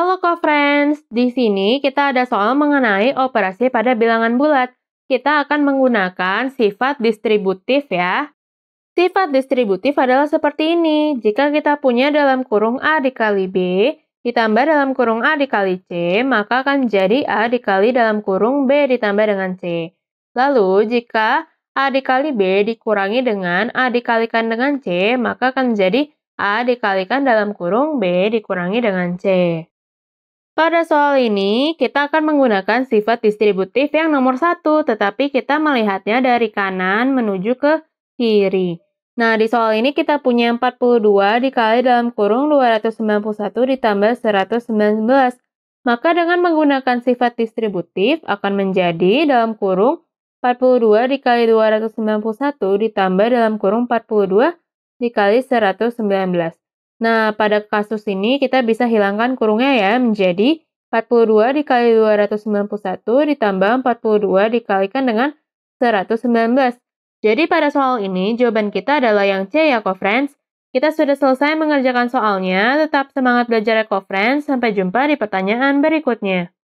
Halo co-friends, di sini kita ada soal mengenai operasi pada bilangan bulat. Kita akan menggunakan sifat distributif ya. Sifat distributif adalah seperti ini. Jika kita punya dalam kurung A dikali B, ditambah dalam kurung A dikali C, maka akan jadi A dikali dalam kurung B ditambah dengan C. Lalu, jika A dikali B dikurangi dengan A dikalikan dengan C, maka akan jadi A dikalikan dalam kurung B dikurangi dengan C. Pada soal ini, kita akan menggunakan sifat distributif yang nomor satu, tetapi kita melihatnya dari kanan menuju ke kiri. Nah, di soal ini kita punya 42 dikali dalam kurung 291 ditambah 119. Maka dengan menggunakan sifat distributif akan menjadi dalam kurung 42 dikali 291 ditambah dalam kurung 42 dikali 119. Nah, pada kasus ini kita bisa hilangkan kurungnya ya menjadi 42 dikali 291 ditambah 42 dikalikan dengan 119. Jadi pada soal ini jawaban kita adalah yang C ya co-friends. Kita sudah selesai mengerjakan soalnya, tetap semangat belajar ya co-friends. Sampai jumpa di pertanyaan berikutnya.